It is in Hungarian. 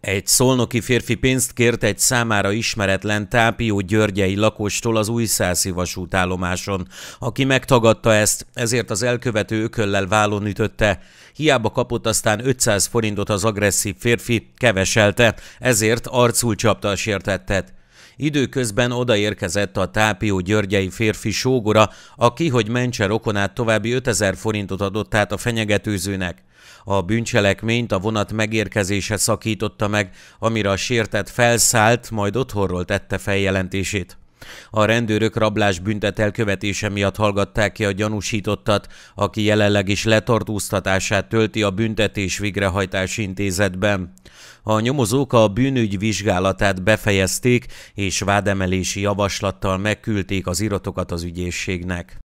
Egy szolnoki férfi pénzt kért egy számára ismeretlen Tápió Györgyei lakostól az szászi vasútállomáson. Aki megtagadta ezt, ezért az elkövető ököllel vállon ütötte. Hiába kapott aztán 500 forintot az agresszív férfi, keveselte, ezért arcul csapta a sértettet. Időközben odaérkezett a tápió Györgyei férfi sógora, aki, hogy mentse rokonát további 5000 forintot adott át a fenyegetőzőnek. A bűncselekményt a vonat megérkezése szakította meg, amire a sértett felszállt, majd otthonról tette feljelentését. A rendőrök rablás büntet elkövetése miatt hallgatták ki a gyanúsítottat, aki jelenleg is letartóztatását tölti a büntetés végrehajtási intézetben. A nyomozók a bűnügy vizsgálatát befejezték, és vádemelési javaslattal megküldték az iratokat az ügyészségnek.